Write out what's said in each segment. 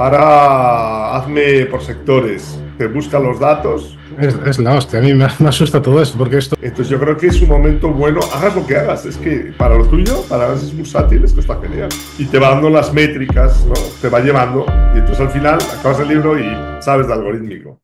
Ahora hazme por sectores. Te busca los datos. Es, la hostia, a mí me, asusta todo eso porque esto. Entonces yo creo que es un momento bueno, hagas lo que hagas. Es que para lo tuyo, para las es que esto está genial. Y te va dando las métricas, ¿no? Te va llevando. Y entonces al final acabas el libro y sabes de algorítmico.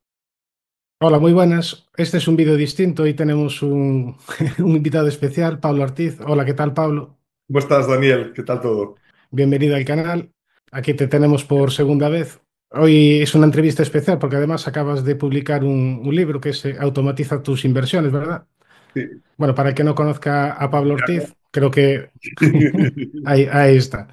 Hola, muy buenas. Este es un vídeo distinto. y tenemos un, un invitado especial, Pablo Ortiz. Hola, ¿qué tal, Pablo? ¿Cómo estás, Daniel? ¿Qué tal todo? Bienvenido al canal. Aquí te tenemos por segunda vez. Hoy es una entrevista especial porque además acabas de publicar un, libro que se eh, Automatiza tus inversiones, ¿verdad? Sí. Bueno, para el que no conozca a Pablo Ortiz, creo que ahí, está.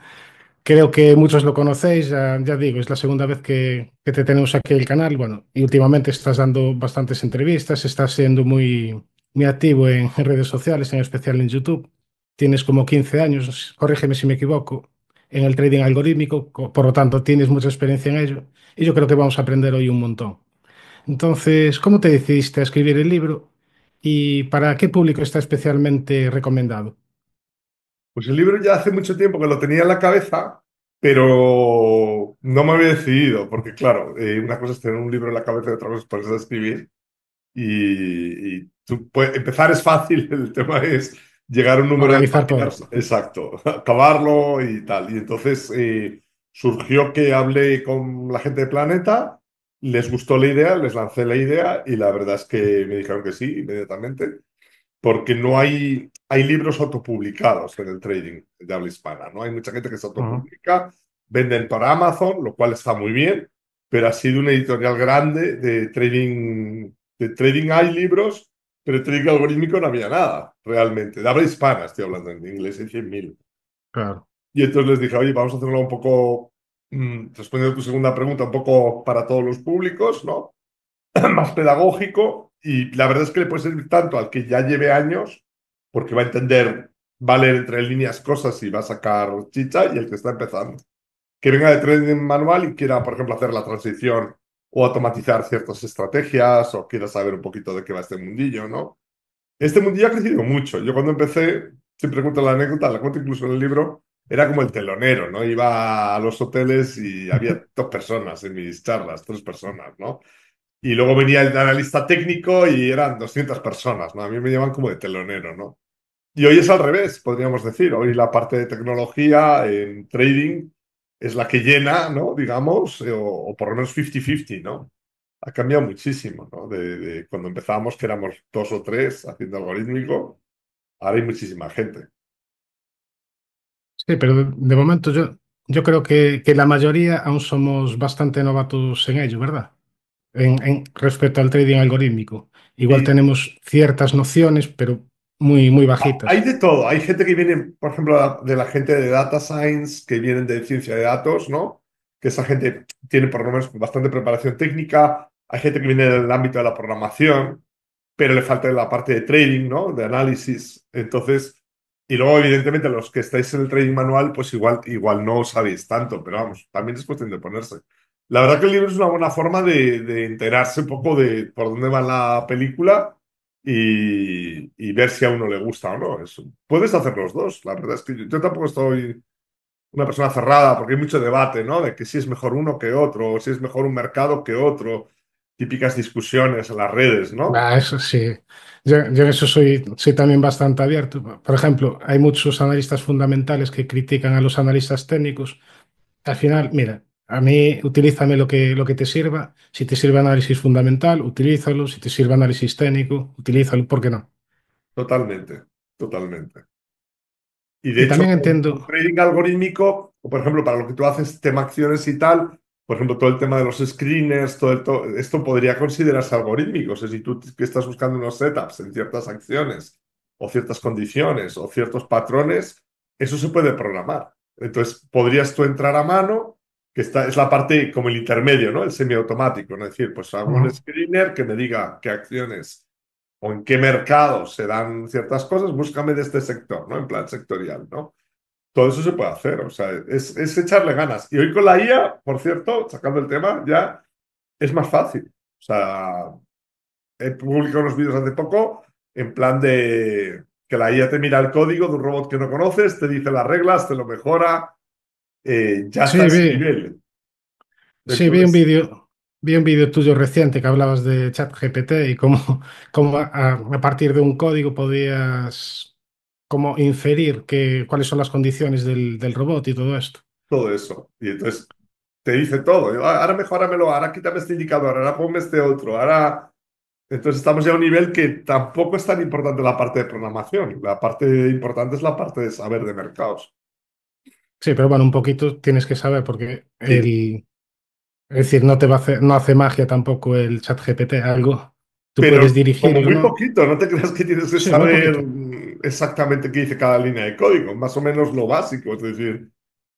Creo que muchos lo conocéis, ya, digo, es la segunda vez que, te tenemos aquí en el canal. Bueno, y últimamente estás dando bastantes entrevistas, estás siendo muy, muy activo en redes sociales, en especial en YouTube. Tienes como 15 años, corrígeme si me equivoco en el trading algorítmico, por lo tanto tienes mucha experiencia en ello y yo creo que vamos a aprender hoy un montón. Entonces, ¿cómo te decidiste a escribir el libro y para qué público está especialmente recomendado? Pues el libro ya hace mucho tiempo que lo tenía en la cabeza, pero no me había decidido, porque claro, eh, una cosa es tener un libro en la cabeza y otra cosa es escribir. Y, empezar es fácil, el tema es llegar a un número de exacto, acabarlo y tal. Y entonces eh, surgió que hablé con la gente de Planeta, les gustó la idea, les lancé la idea y la verdad es que me dijeron que sí inmediatamente, porque no hay, hay libros autopublicados en el trading de habla hispana, ¿no? Hay mucha gente que se autopublica, venden para Amazon, lo cual está muy bien, pero ha sido una editorial grande de trading, de trading hay libros pero el trading algorítmico no había nada, realmente. De habla hispana, estoy hablando en inglés, hay 100.000. Claro. Y entonces les dije, oye, vamos a hacerlo un poco, mm, respondiendo a tu segunda pregunta, un poco para todos los públicos, ¿no? Más pedagógico. Y la verdad es que le puede servir tanto al que ya lleve años, porque va a entender, va a leer entre líneas cosas y va a sacar chicha, y el que está empezando. Que venga de trading manual y quiera, por ejemplo, hacer la transición o automatizar ciertas estrategias o quieras saber un poquito de qué va este mundillo, ¿no? Este mundillo ha crecido mucho. Yo cuando empecé, siempre cuento la anécdota, la cuento incluso en el libro, era como el telonero, ¿no? Iba a los hoteles y había dos personas en mis charlas, tres personas, ¿no? Y luego venía el analista técnico y eran 200 personas, ¿no? A mí me llaman como de telonero, ¿no? Y hoy es al revés, podríamos decir. Hoy la parte de tecnología en trading es la que llena, ¿no? Digamos, eh, o, por lo menos 50-50, ¿no? Ha cambiado muchísimo, ¿no? De, cuando empezábamos, que éramos dos o tres haciendo algorítmico, ahora hay muchísima gente. Sí, pero de, momento yo, yo creo que, la mayoría aún somos bastante novatos en ello, ¿verdad? En, respecto al trading algorítmico. Igual tenemos ciertas nociones, pero muy, muy ah, Hay de todo. Hay gente que viene, por ejemplo, de la gente de data science, que vienen de ciencia de datos, ¿no? Que esa gente tiene por lo menos bastante preparación técnica. Hay gente que viene del ámbito de la programación, pero le falta la parte de trading, ¿no? De análisis. Entonces, y luego, evidentemente, los que estáis en el trading manual, pues igual, igual no sabéis tanto, pero vamos, también es cuestión de ponerse. La verdad que el libro es una buena forma de, de enterarse un poco de por dónde va la película y, ver si a uno le gusta o no. Es, puedes hacer los dos. La verdad es que yo, tampoco estoy una persona cerrada porque hay mucho debate, ¿no? De que si es mejor uno que otro, o si es mejor un mercado que otro. Típicas discusiones en las redes, ¿no? Ah, eso sí. Yo, en eso soy, soy también bastante abierto. Por ejemplo, hay muchos analistas fundamentales que critican a los analistas técnicos. Al final, mira, a mí, utilízame lo que, lo que te sirva. Si te sirve análisis fundamental, utilízalo. Si te sirve análisis técnico, utilízalo. ¿Por qué no? Totalmente, totalmente. Y de hecho, también entiendo... trading algorítmico, o por ejemplo, para lo que tú haces, tema acciones y tal, por ejemplo, todo el tema de los screeners, todo, esto podría considerarse algorítmico. O si tú estás buscando unos setups en ciertas acciones, o ciertas condiciones, o ciertos patrones, eso se puede programar. Entonces, podrías tú entrar a mano que está, es la parte como el intermedio, ¿no? El semiautomático, ¿no? Es decir, pues hago un screener que me diga qué acciones o en qué mercado se dan ciertas cosas, búscame de este sector, ¿no? En plan sectorial, ¿no? Todo eso se puede hacer, o sea, es, es echarle ganas. Y hoy con la IA, por cierto, sacando el tema, ya es más fácil. O sea, he publicado unos vídeos hace poco en plan de que la IA te mira el código de un robot que no conoces, te dice las reglas, te lo mejora, eh, ya sí, nivel sí, vi un vídeo. Vi un vídeo tuyo reciente que hablabas de ChatGPT y cómo, cómo a, partir de un código podías inferir que, cuáles son las condiciones del, robot y todo esto. Todo eso. Y entonces te dice todo. Ah, ahora mejoramelo ahora quítame este indicador, ahora ponme este otro, ahora... Entonces estamos ya a un nivel que tampoco es tan importante la parte de programación. La parte importante es la parte de saber de mercados. Sí, pero bueno, un poquito tienes que saber porque Es decir, no te va a hacer, no hace magia tampoco el chat GPT, algo. Tú pero puedes dirigir. muy poquito, no te creas que tienes que saber exactamente qué dice cada línea de código, más o menos lo básico, es decir,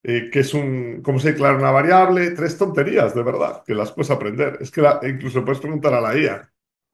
eh, que es un, cómo se declara una variable, tres tonterías, de verdad, que las puedes aprender. Es que la, incluso puedes preguntar a la IA,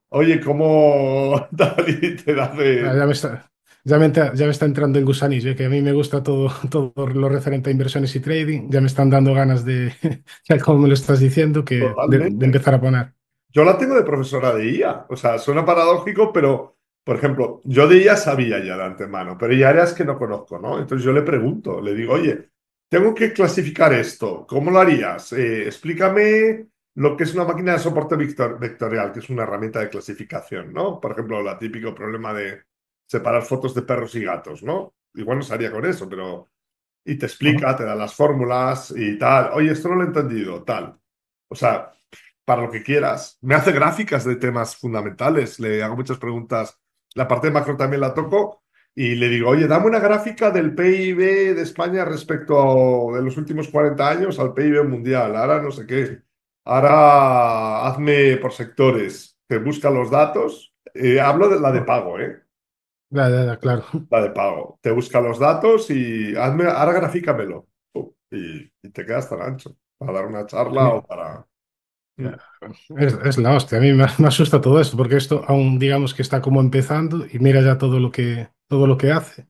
oye, ¿cómo te da de ya me, ya me está entrando el gusanillo, que a mí me gusta todo, todo lo referente a inversiones y trading. Ya me están dando ganas de, ya como me lo estás diciendo, que de, empezar a poner. Yo la tengo de profesora de IA. O sea, suena paradójico, pero, por ejemplo, yo de IA sabía ya de antemano, pero hay áreas que no conozco, ¿no? Entonces yo le pregunto, le digo, oye, tengo que clasificar esto. ¿Cómo lo harías? Eh, explícame lo que es una máquina de soporte vectorial, que es una herramienta de clasificación, ¿no? Por ejemplo, el típico problema de separar fotos de perros y gatos, ¿no? Igual no haría con eso, pero... Y te explica, te da las fórmulas y tal. Oye, esto no lo he entendido, tal. O sea, para lo que quieras. Me hace gráficas de temas fundamentales, le hago muchas preguntas. La parte de macro también la toco y le digo, oye, dame una gráfica del PIB de España respecto de los últimos 40 años al PIB mundial. Ahora no sé qué. Ahora hazme por sectores, te busca los datos. Eh, hablo de la de pago, ¿eh? claro. La de pago. Te busca los datos y hazme, ahora grafícamelo. Y, te quedas tan ancho para dar una charla o para. Es, la hostia, a mí me, asusta todo esto, porque esto aún digamos que está como empezando y mira ya todo lo que, todo lo que hace.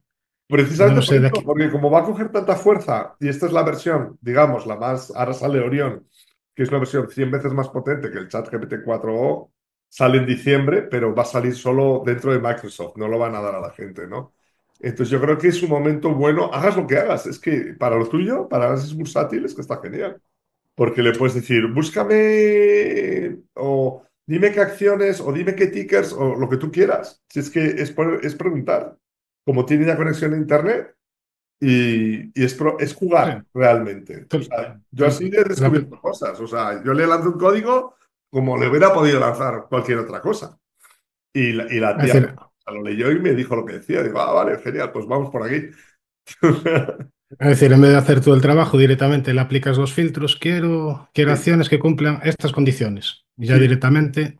Precisamente porque como va a coger tanta fuerza, y esta es la versión, digamos, la más, ahora sale Orión, que es una versión 100 veces más potente que el chat GPT-4O, sale en diciembre, pero va a salir solo dentro de Microsoft, no lo van a dar a la gente, ¿no? Entonces yo creo que es un momento bueno, hagas lo que hagas, es que para lo tuyo, para las bursátiles, que está genial, porque le puedes decir, búscame o dime qué acciones o dime qué tickers o lo que tú quieras, si es que es, preguntar, como tiene ya conexión a Internet. Y, y es, jugar realmente. yo así he descubierto cosas. O sea, yo le lanzo un código como le hubiera podido lanzar cualquier otra cosa. Y la, tía lo leyó y me dijo lo que decía. Digo, ah, vale, genial, pues vamos por aquí. Es decir, en vez de hacer todo el trabajo directamente, le aplicas los filtros, quiero, quiero acciones que cumplan estas condiciones. Y ya directamente.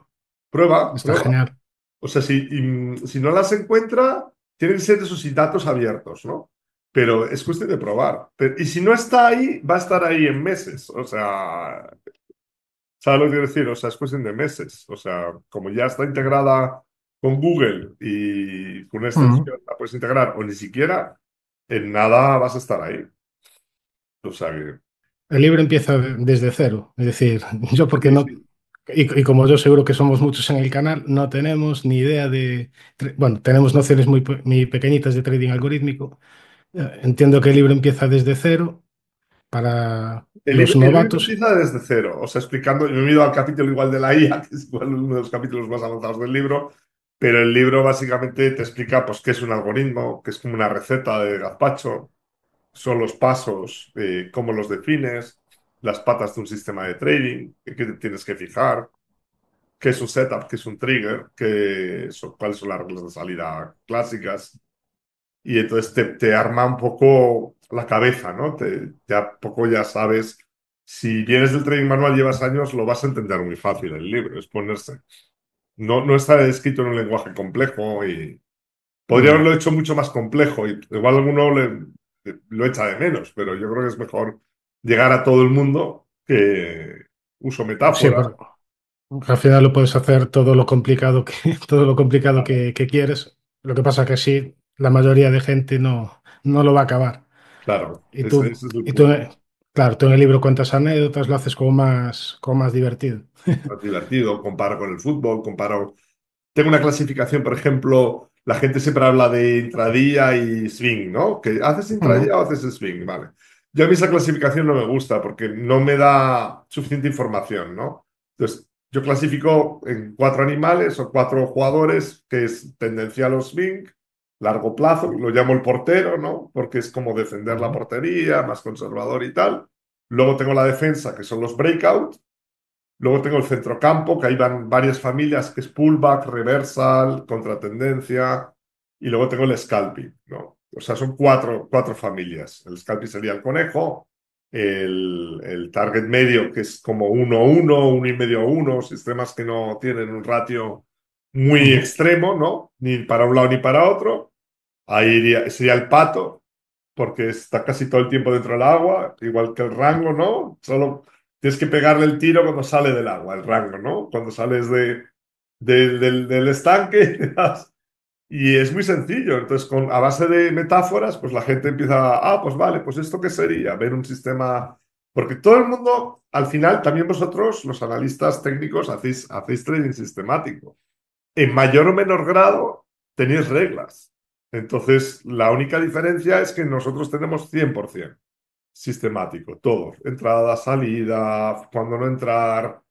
Prueba. Está genial. O sea, si, si no las encuentra, tienen que ser esos datos abiertos, ¿no? Pero es cuestión de probar. y si no está ahí, va a estar ahí en meses. O sea, ¿Sabes lo que quiero decir? O sea, es cuestión de meses. O sea, como ya está integrada con Google y con esta la puedes integrar, o ni siquiera, en nada vas a estar ahí. O sea El libro empieza desde cero. Es decir, yo porque no... Y, como yo seguro que somos muchos en el canal, no tenemos ni idea de... Bueno, tenemos nociones muy, muy pequeñitas de trading algorítmico. Eh, entiendo que el libro empieza desde cero para el, los novatos. desde cero, o sea, explicando, yo me he ido al capítulo igual de la IA, que es uno de los capítulos más avanzados del libro, pero el libro básicamente te explica pues, qué es un algoritmo, qué es como una receta de gazpacho, son los pasos, eh, cómo los defines, las patas de un sistema de trading, qué tienes que fijar, qué es un setup, qué es un trigger, qué cuáles son las reglas de salida clásicas. Y entonces te, te arma un poco la cabeza, ¿no? ya poco ya sabes. Si vienes del trading manual, llevas años, lo vas a entender muy fácil el libro, es ponerse. No, no está escrito en un lenguaje complejo y podría mm. haberlo hecho mucho más complejo. Y igual alguno lo echa de menos, pero yo creo que es mejor llegar a todo el mundo que uso metáforas. al final lo puedes hacer todo lo complicado que, todo lo complicado que, que quieres. Lo que pasa que sí, la mayoría de gente no, no lo va a acabar. Claro. tú, claro, tú en el libro cuentas anécdotas, lo haces como más, como más divertido. Más divertido, comparo con el fútbol, comparo. Tengo una clasificación, por ejemplo, la gente siempre habla de intradía y swing, ¿no? Que haces intradía o haces swing, vale. Yo a mí esa clasificación no me gusta porque no me da suficiente información, ¿no? Entonces, yo clasifico en cuatro animales o cuatro jugadores, que es a los swing, largo plazo, lo llamo el portero, ¿no? Porque es como defender la portería, más conservador y tal. Luego tengo la defensa, que son los breakout. Luego tengo el centrocampo, que ahí van varias familias, que es pullback, reversal, contratendencia. Y luego tengo el scalping, ¿no? O sea, son cuatro, cuatro familias. El scalping sería el conejo, el, target medio, que es como 1-1, uno, 1,5-1, uno, uno y medio, uno, sistemas que no tienen un ratio muy extremo, ¿no? Ni para un lado ni para otro Ahí sería el pato, porque está casi todo el tiempo dentro del agua, igual que el rango, ¿no? Solo tienes que pegarle el tiro cuando sale del agua, el rango, ¿no? Cuando sales de, del, estanque. y es muy sencillo. Entonces, con, a base de metáforas, pues la gente empieza, ah, pues vale, pues esto qué sería, ver un sistema... Porque todo el mundo, al final, también vosotros, los analistas técnicos, hacéis, hacéis trading sistemático. En mayor o menor grado, tenéis reglas. Entonces, la única diferencia es que nosotros tenemos 100% sistemático, todo, entrada, salida, cuando no entrar,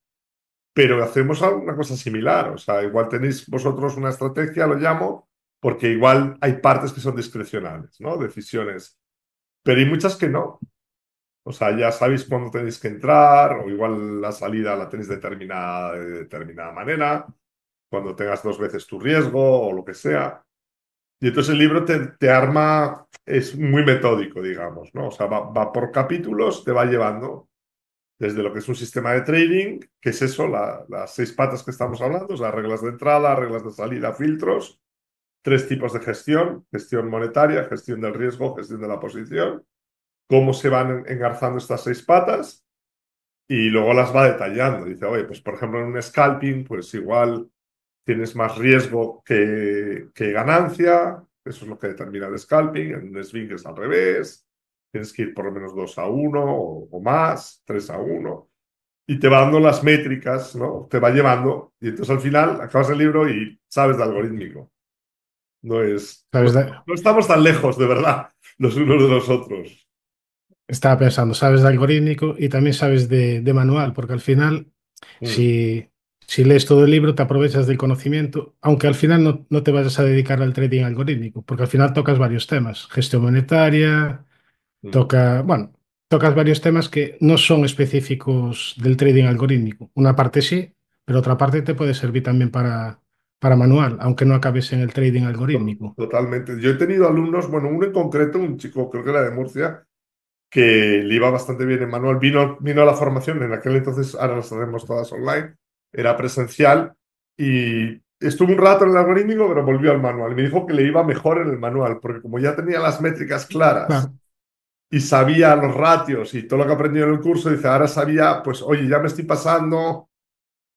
pero hacemos alguna cosa similar, o sea, igual tenéis vosotros una estrategia, lo llamo, porque igual hay partes que son discrecionales, ¿no? Decisiones, pero hay muchas que no. O sea, ya sabéis cuándo tenéis que entrar, o igual la salida la tenéis determinada de determinada manera, cuando tengas dos veces tu riesgo o lo que sea. Y entonces el libro te, arma, es muy metódico, digamos, ¿no? O sea, va, por capítulos, te va llevando desde lo que es un sistema de trading, que es eso, las seis patas que estamos hablando, o sea, reglas de entrada, reglas de salida, filtros, tres tipos de gestión, gestión monetaria, gestión del riesgo, gestión de la posición, cómo se van engarzando estas seis patas y luego las va detallando. Dice, oye, pues por ejemplo en un scalping, pues igual tienes más riesgo que, ganancia, eso es lo que determina el scalping, en un swing es al revés, tienes que ir por lo menos 2 a 1 o, más, 3 a 1, y te va dando las métricas, ¿no? Te va llevando, y entonces al final acabas el libro y sabes de algorítmico. No es... no, estamos tan lejos, de verdad, los unos de los otros. Estaba pensando, sabes de algorítmico y también sabes de, manual, porque al final, mm. si si lees todo el libro, te aprovechas del conocimiento, aunque al final no, te vayas a dedicar al trading algorítmico, porque al final tocas varios temas, gestión monetaria, mm. toca, bueno, tocas varios temas que no son específicos del trading algorítmico. Una parte sí, pero otra parte te puede servir también para, para manual, aunque no acabes en el trading algorítmico. Totalmente. Yo he tenido alumnos, bueno, uno en concreto, un chico, creo que era de Murcia, que le iba bastante bien en manual. Vino, vino a la formación, en aquel entonces ahora las hacemos todas online era presencial y estuvo un rato en el algorítmico, pero volvió al manual. y Me dijo que le iba mejor en el manual, porque como ya tenía las métricas claras y sabía los ratios y todo lo que aprendió en el curso, dice, ahora sabía, pues, oye, ya me estoy pasando,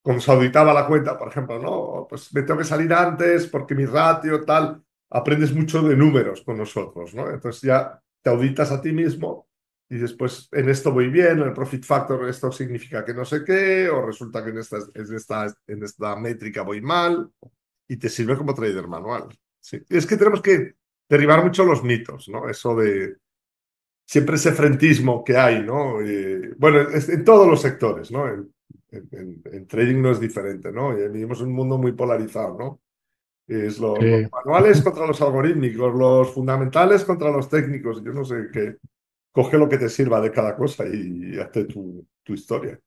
cuando se auditaba la cuenta, por ejemplo, no, pues me tengo que salir antes porque mi ratio tal, aprendes mucho de números con nosotros, ¿no? Entonces ya te auditas a ti mismo y después en esto voy bien, en el profit factor esto significa que no sé qué, o resulta que en esta, en esta, en esta métrica voy mal, y te sirve como trader manual. Sí. Es que tenemos que derribar mucho los mitos, ¿no? Eso de siempre ese frentismo que hay, ¿no? Eh, bueno, en todos los sectores, ¿no? En, trading no es diferente, ¿no? Y eh, Vivimos en un mundo muy polarizado, ¿no? Es los, los manuales contra los algorítmicos, los fundamentales contra los técnicos, yo no sé qué coge lo que te sirva de cada cosa y hazte tu, historia.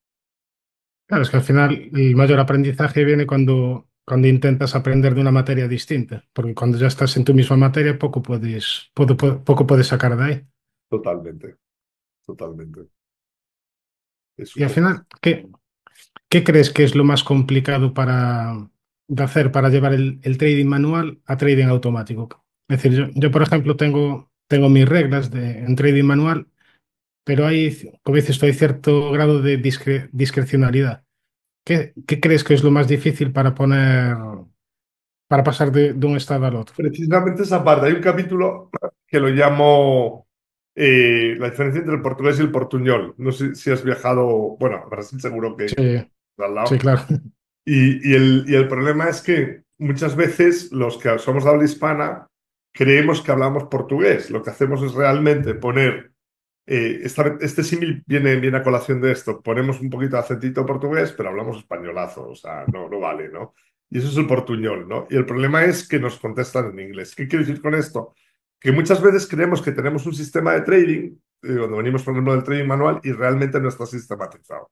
Claro, es que al final el mayor aprendizaje viene cuando, cuando intentas aprender de una materia distinta, porque cuando ya estás en tu misma materia poco puedes, poco, puedes sacar de ahí. Totalmente, totalmente. y al final, ¿qué, ¿qué crees que es lo más complicado para, de hacer para llevar el, trading manual a trading automático? Es decir, yo por ejemplo tengo tengo mis reglas de, en trading manual, pero hay, como dices, hay cierto grado de discrecionalidad. ¿Qué, crees que es lo más difícil para poner, para pasar de, un estado al otro? Precisamente esa parte. Hay un capítulo que lo llamo eh, La diferencia entre el portugués y el portuñol. No sé si has viajado, bueno, a Brasil seguro que... Sí, sí claro. Y, el, y el problema es que muchas veces los que somos de habla hispana creemos que hablamos portugués. Lo que hacemos es realmente poner, eh, este símil viene, a colación de esto, ponemos un poquito de acentito portugués, pero hablamos españolazo, o sea, no, no vale, ¿no? Y eso es el portuñol, ¿no? Y el problema es que nos contestan en inglés. ¿Qué quiero decir con esto? Que muchas veces creemos que tenemos un sistema de trading, eh, cuando venimos, por ejemplo, del trading manual, y realmente no está sistematizado.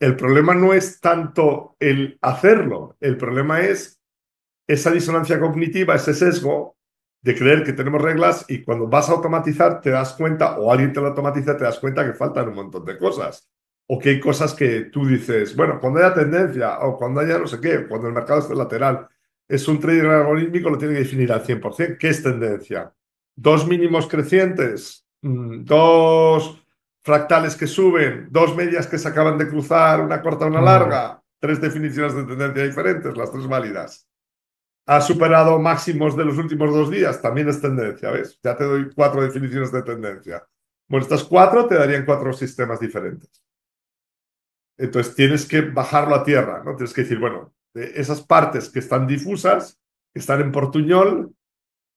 El problema no es tanto el hacerlo, el problema es esa disonancia cognitiva, ese sesgo de creer que tenemos reglas y cuando vas a automatizar te das cuenta, o alguien te lo automatiza, te das cuenta que faltan un montón de cosas. O que hay cosas que tú dices, bueno, cuando haya tendencia, o cuando haya no sé qué, cuando el mercado esté lateral, es un trader algorítmico, lo tiene que definir al 100%. ¿Qué es tendencia? Dos mínimos crecientes, mm, dos fractales que suben, dos medias que se acaban de cruzar, una corta, una mm. larga, tres definiciones de tendencia diferentes, las tres válidas ha superado máximos de los últimos dos días, también es tendencia, ¿ves? Ya te doy cuatro definiciones de tendencia. Bueno, estas cuatro te darían cuatro sistemas diferentes. Entonces tienes que bajarlo a tierra, ¿no? Tienes que decir, bueno, esas partes que están difusas, que están en portuñol,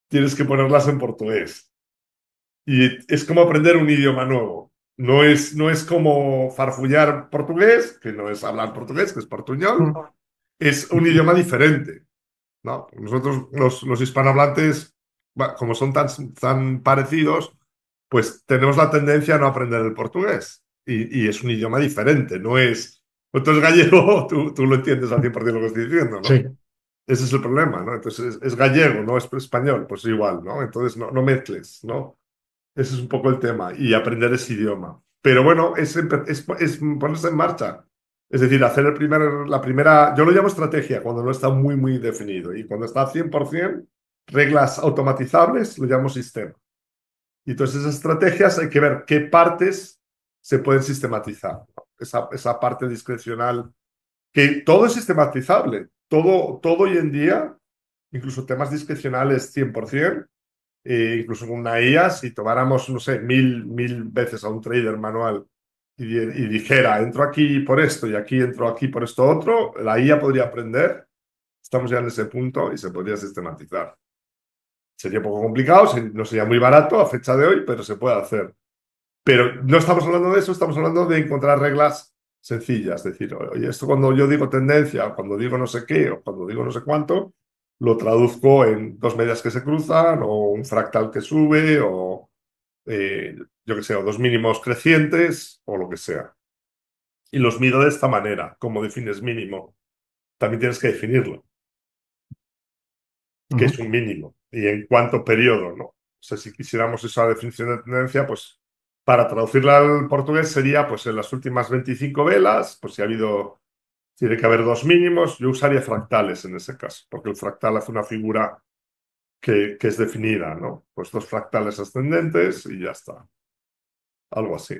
tienes que ponerlas en portugués. Y es como aprender un idioma nuevo. No es, no es como farfullar portugués, que no es hablar portugués, que es portuñol. Mm. Es un idioma diferente. ¿no? Nosotros, los, los hispanohablantes, como son tan, tan parecidos, pues tenemos la tendencia a no aprender el portugués. Y, es un idioma diferente, no es... Entonces gallego, tú, tú lo entiendes al 100% lo que estoy diciendo, ¿no? Ese es el problema, ¿no? Entonces es, gallego, no es español, pues igual, ¿no? Entonces no, no mezcles, ¿no? Ese es un poco el tema y aprender ese idioma. Pero bueno, es, es, es ponerse en marcha. Es decir, hacer la primera, yo lo llamo estrategia cuando no está muy, muy definido. Y cuando está 100%, reglas automatizables, lo llamo sistema. Y entonces esas estrategias hay que ver qué partes se pueden sistematizar. Esa, parte discrecional, que todo es sistematizable. Todo, todo hoy en día, incluso temas discrecionales 100%, eh, incluso con una IA, si tomáramos, no sé, mil, mil veces a un trader manual y, dijera, entro aquí por esto y aquí entro aquí por esto otro, la IA podría aprender, estamos ya en ese punto y se podría sistematizar. Sería poco complicado, no sería muy barato a fecha de hoy, pero se puede hacer. Pero no estamos hablando de eso, estamos hablando de encontrar reglas sencillas. Es decir, esto cuando yo digo tendencia, cuando digo no sé qué, o cuando digo no sé cuánto, lo traduzco en dos medias que se cruzan, o un fractal que sube, o eh, yo que sé, o dos mínimos crecientes o lo que sea. Y los mido de esta manera, como defines mínimo. También tienes que definirlo. ¿Qué es un mínimo. Y en cuánto periodo, ¿no? O sea, si quisiéramos esa definición de tendencia, pues para traducirla al portugués sería, pues en las últimas 25 velas, pues si ha habido, tiene que haber dos mínimos, yo usaría fractales en ese caso, porque el fractal hace una figura que, que es definida, ¿no? Pues dos fractales ascendentes y ya está algo así.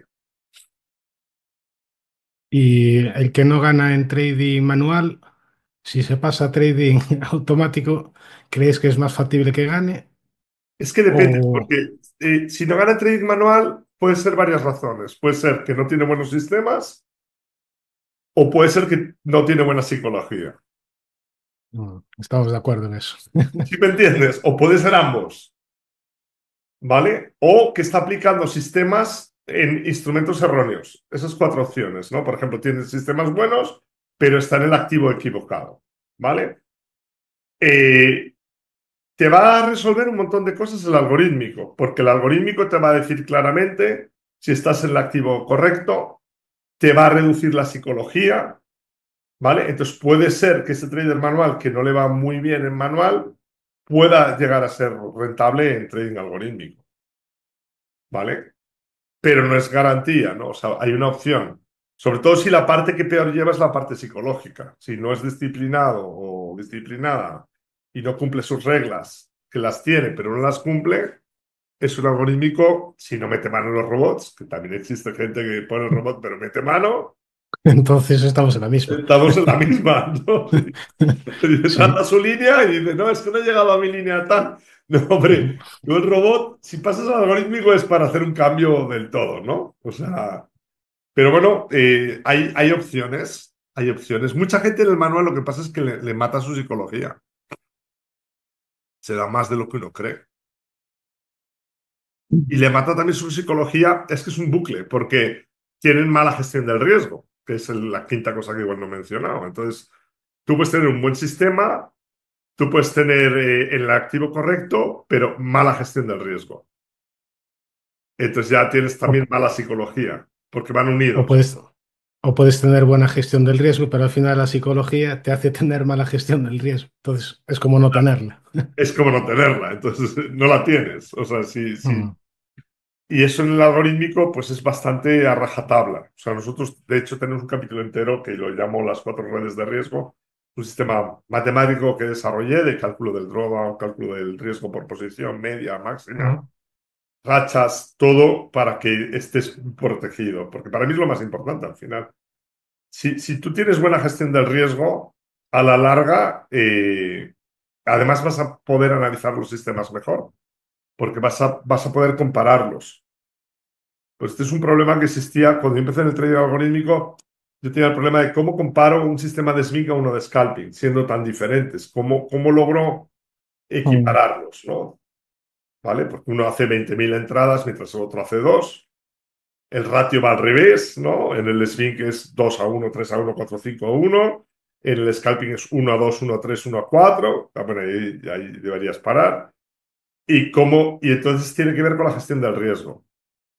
Y el que no gana en trading manual, si se pasa a trading automático, ¿crees que es más factible que gane? Es que depende, porque eh, si no gana en trading manual, puede ser varias razones. Puede ser que no tiene buenos sistemas o puede ser que no tiene buena psicología. Mm, estamos de acuerdo en eso. Si me entiendes? O puede ser ambos. ¿Vale? O que está aplicando sistemas en instrumentos erróneos. Esas cuatro opciones, ¿no? Por ejemplo, tienen sistemas buenos, pero está en el activo equivocado, ¿vale? Eh, te va a resolver un montón de cosas el algorítmico, porque el algorítmico te va a decir claramente si estás en el activo correcto, te va a reducir la psicología, ¿vale? Entonces puede ser que ese trader manual que no le va muy bien en manual pueda llegar a ser rentable en trading algorítmico, ¿vale? pero no es garantía, ¿no? O sea, hay una opción. Sobre todo si la parte que peor lleva es la parte psicológica. Si no es disciplinado o disciplinada y no cumple sus reglas, que las tiene, pero no las cumple, es un algorítmico, si no mete mano en los robots, que también existe gente que pone el robot pero mete mano. Entonces estamos en la misma. Estamos en la misma, ¿no? su línea y dice, no, es que no he llegado a mi línea tal. No, hombre, el robot, si pasas al algorítmico es para hacer un cambio del todo, ¿no? O sea, pero bueno, eh, hay, hay opciones, hay opciones. Mucha gente en el manual lo que pasa es que le, le mata su psicología. Se da más de lo que uno cree. Y le mata también su psicología, es que es un bucle, porque tienen mala gestión del riesgo, que es la quinta cosa que igual no he mencionado. Entonces, tú puedes tener un buen sistema, Tú puedes tener eh, el activo correcto, pero mala gestión del riesgo. Entonces ya tienes también mala psicología, porque van unidos. O puedes, o puedes tener buena gestión del riesgo, pero al final la psicología te hace tener mala gestión del riesgo. Entonces es como no tenerla. Es como no tenerla, entonces no la tienes. O sea, sí, sí. Y eso en el algorítmico, pues es bastante a rajatabla. O sea, nosotros, de hecho, tenemos un capítulo entero que lo llamo las cuatro redes de riesgo, un sistema matemático que desarrollé de cálculo del drawdown, cálculo del riesgo por posición, media, máxima, rachas, todo para que estés protegido, porque para mí es lo más importante al final. Si, si tú tienes buena gestión del riesgo, a la larga, eh, además vas a poder analizar los sistemas mejor, porque vas a, vas a poder compararlos. Pues este es un problema que existía cuando empecé en el trading algorítmico, yo tenía el problema de cómo comparo un sistema de SMIC a uno de scalping, siendo tan diferentes. ¿Cómo, logro equipararlos? ¿no? ¿Vale? Porque uno hace 20.000 entradas mientras el otro hace 2. El ratio va al revés, ¿no? En el SMIC es 2 a 1, 3 a 1, 4, 5 a 1. En el scalping es 1 a 2, 1 a 3, 1 a 4. Ah, bueno, ahí, deberías parar. Y, y entonces tiene que ver con la gestión del riesgo.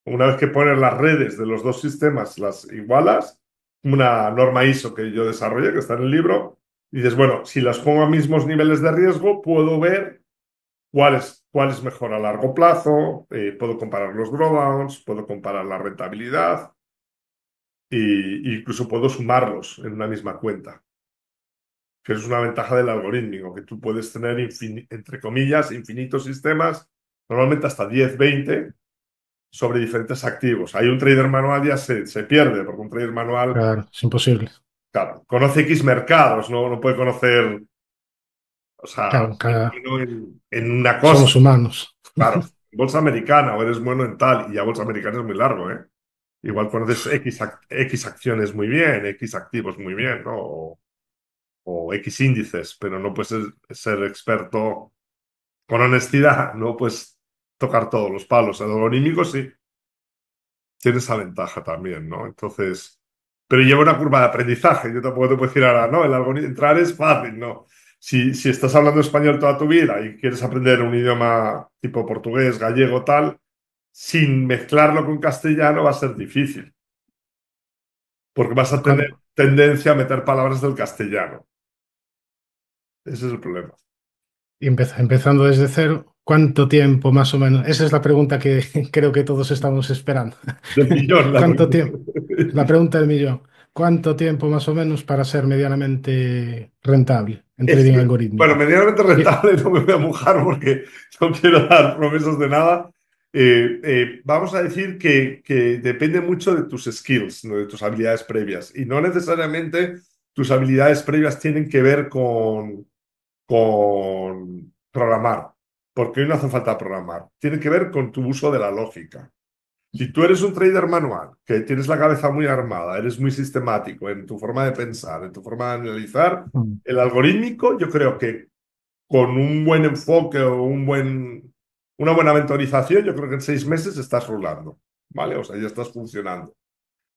Una vez que pones las redes de los dos sistemas, las igualas, una norma ISO que yo desarrollé, que está en el libro, y dices, bueno, si las pongo a mismos niveles de riesgo, puedo ver cuál es, mejor a largo plazo, eh, puedo comparar los drawdowns, puedo comparar la rentabilidad, e incluso puedo sumarlos en una misma cuenta. Que es una ventaja del algorítmico, que tú puedes tener, entre comillas, infinitos sistemas, normalmente hasta 10, 20, sobre diferentes activos. Hay un trader manual ya se, pierde, porque un trader manual... Claro, es imposible. Claro, conoce X mercados, no, no puede conocer... O sea, en, una cosa. Somos humanos. Claro, bolsa americana o eres bueno en tal, y ya bolsa americana es muy largo, ¿eh? Igual conoces X, X acciones muy bien, X activos muy bien, ¿no? O, X índices, pero no puedes ser experto con honestidad, ¿no? Pues tocar todos los palos. El y sí. Tiene esa ventaja también, ¿no? Entonces, pero lleva una curva de aprendizaje. Yo tampoco te puedo decir ahora, no, el algoritmo entrar es fácil, no. Si, si estás hablando español toda tu vida y quieres aprender un idioma tipo portugués, gallego, tal, sin mezclarlo con castellano va a ser difícil. Porque vas a tener tendencia a meter palabras del castellano. Ese es el problema. Y empezando desde cero, ¿Cuánto tiempo más o menos? Esa es la pregunta que creo que todos estamos esperando. la La pregunta del millón. ¿Cuánto tiempo más o menos para ser medianamente rentable en trading algoritmo? Bueno, medianamente rentable no me voy a mojar porque no quiero dar promesas de nada. Eh, eh, vamos a decir que, que, depende mucho de tus skills, de tus habilidades previas. Y no necesariamente tus habilidades previas tienen que ver con, con programar porque hoy no hace falta programar. Tiene que ver con tu uso de la lógica. Si tú eres un trader manual, que tienes la cabeza muy armada, eres muy sistemático en tu forma de pensar, en tu forma de analizar, mm. el algorítmico, yo creo que con un buen enfoque o un buen, una buena mentorización, yo creo que en seis meses estás rulando, ¿vale? O sea, ya estás funcionando.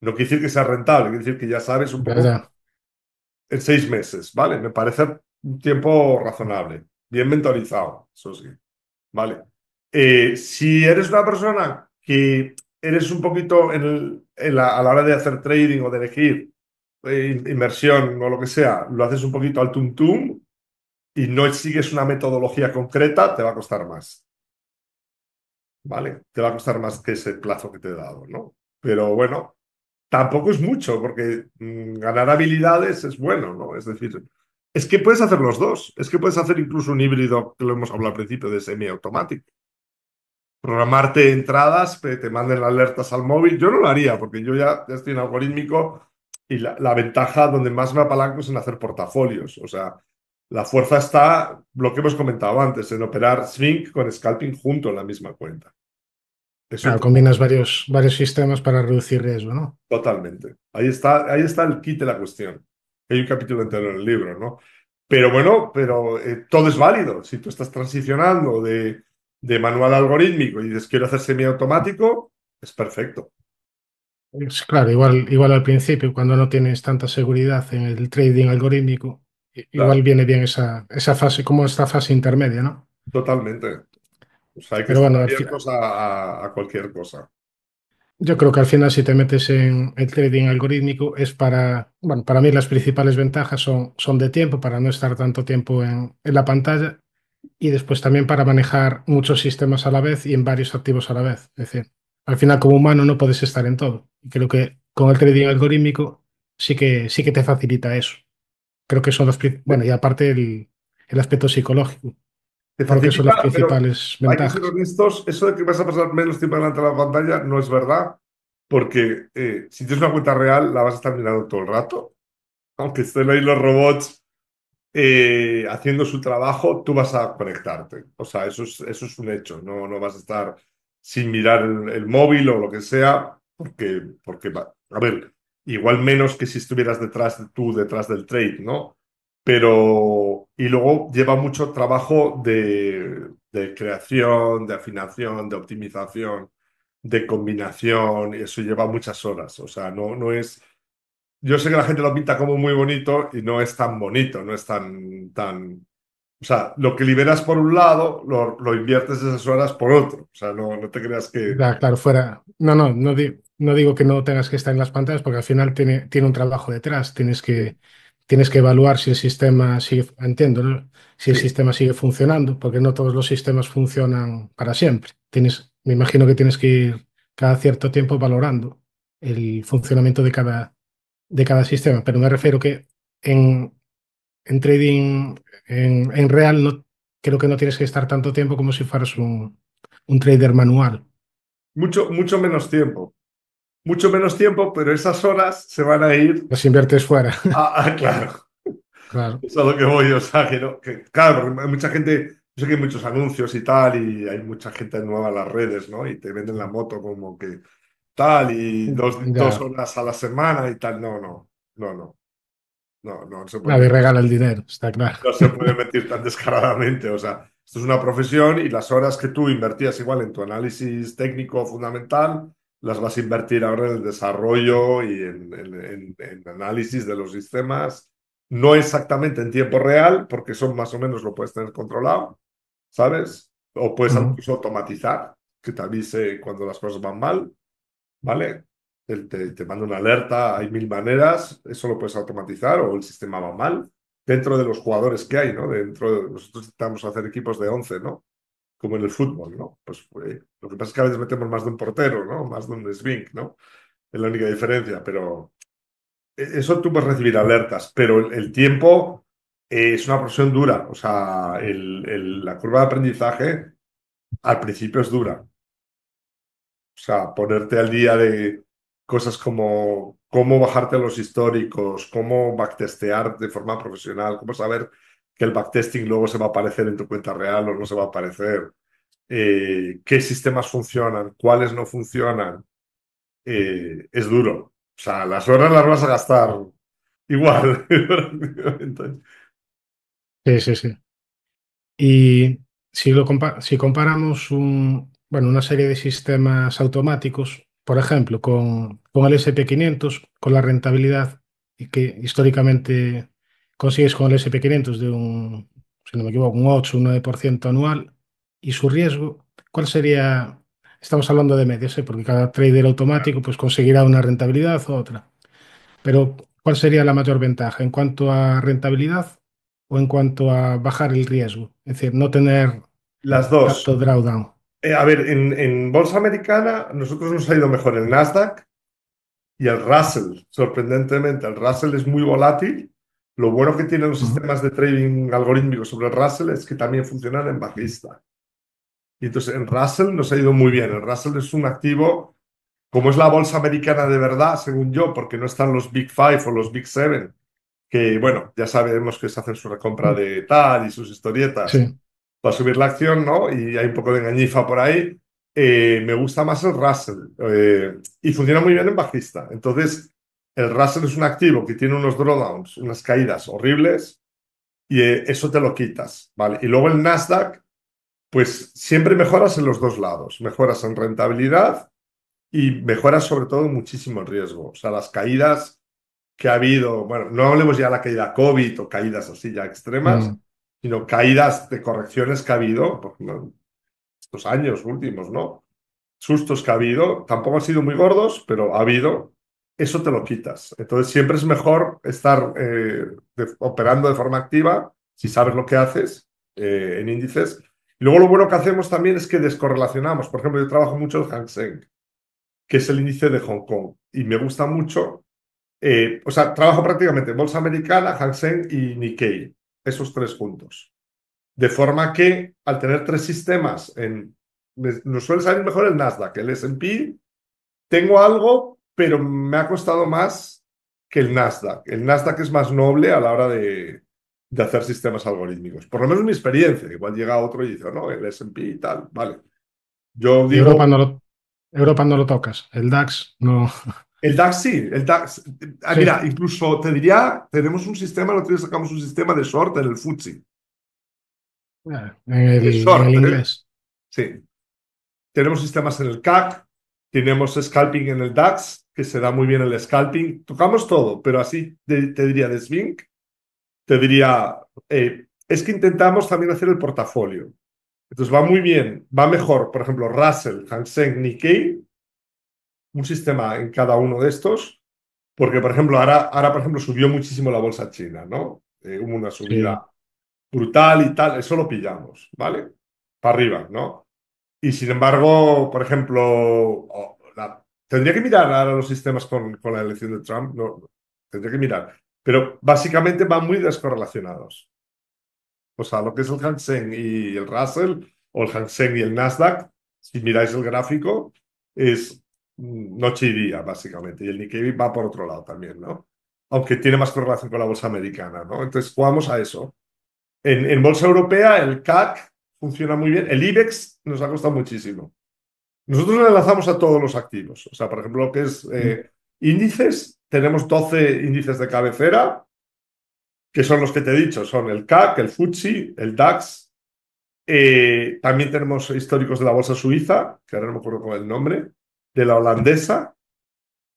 No quiere decir que sea rentable, quiere decir que ya sabes un poco en seis meses, ¿vale? Me parece un tiempo razonable, bien mentorizado, eso sí. ¿vale? Eh, si eres una persona que eres un poquito en la, a la hora de hacer trading o de elegir eh, inversión o lo que sea, lo haces un poquito al tum-tum y no sigues una metodología concreta, te va a costar más. ¿Vale? Te va a costar más que ese plazo que te he dado, ¿no? Pero bueno, tampoco es mucho, porque mm, ganar habilidades es bueno, ¿no? Es decir, es que puedes hacer los dos. Es que puedes hacer incluso un híbrido, que lo hemos hablado al principio, de semi semiautomático. Programarte entradas, te manden alertas al móvil. Yo no lo haría, porque yo ya, estoy en algorítmico y la, ventaja donde más me apalanco es en hacer portafolios. O sea, la fuerza está, lo que hemos comentado antes, en operar Sphinx con Scalping junto en la misma cuenta. Es combinas varios, varios sistemas para reducir riesgo, ¿no? Totalmente. Ahí está, ahí está el kit de la cuestión hay un capítulo entero en el libro, ¿no? Pero bueno, pero eh, todo es válido. Si tú estás transicionando de, manual algorítmico y dices quiero hacer semiautomático, es perfecto. Es claro, igual, igual al principio, cuando no tienes tanta seguridad en el trading algorítmico, igual viene bien esa, fase, como esta fase intermedia, ¿no? Totalmente. hay que Pero bueno, a, cualquier cosa. Yo creo que al final si te metes en el trading algorítmico es para, bueno, para mí las principales ventajas son, son de tiempo, para no estar tanto tiempo en, en la pantalla y después también para manejar muchos sistemas a la vez y en varios activos a la vez. Es decir, al final como humano no puedes estar en todo. Y creo que con el trading algorítmico sí que, sí que te facilita eso. Creo que son los... Bueno, y aparte el aspecto psicológico eso de que vas a pasar menos tiempo delante de la pantalla no es verdad, porque eh, si tienes una cuenta real, la vas a estar mirando todo el rato. Aunque estén ahí los robots eh, haciendo su trabajo, tú vas a conectarte. O sea, eso es, eso es un hecho. No, no vas a estar sin mirar el, móvil o lo que sea, porque, porque, a ver, igual menos que si estuvieras detrás de tú, detrás del trade, ¿no? Pero, y luego lleva mucho trabajo de, creación, de afinación, de optimización, de combinación, y eso lleva muchas horas. O sea, no, no es. Yo sé que la gente lo pinta como muy bonito y no es tan bonito, no es tan, tan, o sea, lo que liberas por un lado, lo, lo, inviertes esas horas por otro. O sea, no, no te creas que. claro, fuera. No, no, no, di no digo que no tengas que estar en las pantallas, porque al final tiene, tiene un trabajo detrás. Tienes que, tienes que evaluar si el sistema sigue, entiendo, si el sistema sigue funcionando, porque no todos los sistemas funcionan para siempre. Tienes, me imagino que tienes que ir cada cierto tiempo valorando el funcionamiento de cada, de cada sistema, pero me refiero que en, en trading, en, real, no, creo que no tienes que estar tanto tiempo como si fueras un, un trader manual. Mucho, mucho menos tiempo mucho menos tiempo, pero esas horas se van a ir. Las inviertes fuera. Ah, ah, claro. claro. Eso es lo que voy, o sea, que, claro, hay mucha gente, yo sé que hay muchos anuncios y tal, y hay mucha gente nueva en las redes, ¿no? Y te venden la moto como que tal, y dos, dos horas a la semana y tal. No, no, no, no. No, no, se Nadie regala el dinero, está claro. No se puede meter tan descaradamente, o sea, esto es una profesión y las horas que tú invertías igual en tu análisis técnico fundamental, las vas a invertir ahora en el desarrollo y en, en, análisis de los sistemas, no exactamente en tiempo real, porque eso más o menos lo puedes tener controlado, ¿sabes? O puedes automatizar, que te avise cuando las cosas van mal, ¿vale? Te, te, manda una alerta, hay mil maneras, eso lo puedes automatizar o el sistema va mal, dentro de los jugadores que hay, ¿no? Dentro de, nosotros intentamos hacer equipos de 11, ¿no? como en el fútbol, ¿no? Pues eh, lo que pasa es que a veces metemos más de un portero, ¿no? Más de un swing, ¿no? Es la única diferencia, pero e, eso tú puedes recibir alertas, pero el, tiempo eh, es una profesión dura, o sea, la curva de aprendizaje al principio es dura. O sea, ponerte al día de cosas como cómo bajarte a los históricos, cómo backtestear de forma profesional, cómo saber que el backtesting luego se va a aparecer en tu cuenta real o no se va a aparecer, eh, qué sistemas funcionan, cuáles no funcionan, eh, es duro. O sea, las horas las vas a gastar igual. sí, sí, sí. Y si, lo si comparamos un, bueno, una serie de sistemas automáticos, por ejemplo, con, con el SP500, con la rentabilidad y que históricamente consigues con el SP500 de un, si no me equivoco, un 8, 9% anual y su riesgo, ¿cuál sería? Estamos hablando de medios, ¿eh? porque cada trader automático pues, conseguirá una rentabilidad u otra. Pero, ¿cuál sería la mayor ventaja en cuanto a rentabilidad o en cuanto a bajar el riesgo? Es decir, no tener las Tanto drawdown. Eh, a ver, en, en, bolsa americana nosotros nos ha ido mejor el Nasdaq y el Russell. Sorprendentemente, el Russell es muy volátil lo bueno que tienen los sistemas de trading algorítmicos sobre Russell es que también funcionan en bajista. Y entonces en Russell nos ha ido muy bien. El Russell es un activo, como es la bolsa americana de verdad, según yo, porque no están los Big Five o los Big Seven, que bueno, ya sabemos que se hacen su recompra de tal y sus historietas para subir la acción, ¿no? Y hay un poco de engañifa por ahí. Eh, me gusta más el Russell eh, y funciona muy bien en bajista. Entonces, el Russell es un activo que tiene unos drawdowns, unas caídas horribles, y eh, eso te lo quitas, ¿vale? Y luego el Nasdaq, pues siempre mejoras en los dos lados. Mejoras en rentabilidad y mejoras sobre todo muchísimo el riesgo. O sea, las caídas que ha habido, bueno, no hablemos ya de la caída COVID o caídas así ya extremas, mm. sino caídas de correcciones que ha habido, por, pues, estos años últimos, ¿no? Sustos que ha habido, tampoco han sido muy gordos, pero ha habido eso te lo quitas. Entonces siempre es mejor estar eh, operando de forma activa, si sabes lo que haces eh, en índices. Y luego lo bueno que hacemos también es que descorrelacionamos. Por ejemplo, yo trabajo mucho en Hang Seng, que es el índice de Hong Kong, y me gusta mucho. Eh, o sea, trabajo prácticamente Bolsa Americana, Hang Seng y Nikkei, esos tres puntos De forma que al tener tres sistemas, en, nos suele salir mejor el Nasdaq, el SP, tengo algo pero me ha costado más que el Nasdaq. El Nasdaq es más noble a la hora de, hacer sistemas algorítmicos. Por lo menos mi experiencia. Igual llega otro y dice, oh, no, el SP y tal. Vale. Yo digo. Europa no lo, tocas. El DAX no. El DAX sí. El DAX. Ah, mira, incluso te diría, tenemos un sistema, lo sacamos un sistema de short en el Futsi. Eh, en el, en ¿eh? inglés. Sí. Tenemos sistemas en el CAC, tenemos scalping en el DAX, se da muy bien el scalping. Tocamos todo, pero así te, diría de Swing, te diría, eh, es que intentamos también hacer el portafolio. Entonces va muy bien, va mejor, por ejemplo, Russell, Hansen, Nikkei, un sistema en cada uno de estos, porque, por ejemplo, ahora, ahora por ejemplo, subió muchísimo la bolsa china, ¿no? Eh, hubo una subida brutal y tal, eso lo pillamos, ¿vale? Para arriba, ¿no? Y sin embargo, por ejemplo, Tendría que mirar ahora los sistemas con, la elección de Trump, no, tendría que mirar. Pero básicamente van muy descorrelacionados. O sea, lo que es el Seng y el Russell, o el Seng y el Nasdaq, si miráis el gráfico, es mm, noche y día, básicamente. Y el Nikkei va por otro lado también, ¿no? Aunque tiene más correlación con la bolsa americana, ¿no? Entonces jugamos a eso. En, en bolsa europea, el CAC funciona muy bien. El IBEX nos ha costado muchísimo. Nosotros enlazamos a todos los activos. O sea, por ejemplo, lo que es eh, mm. índices, tenemos 12 índices de cabecera, que son los que te he dicho, son el CAC, el FUTSI, el DAX. Eh, también tenemos históricos de la bolsa suiza, que ahora no me acuerdo con el nombre, de la holandesa,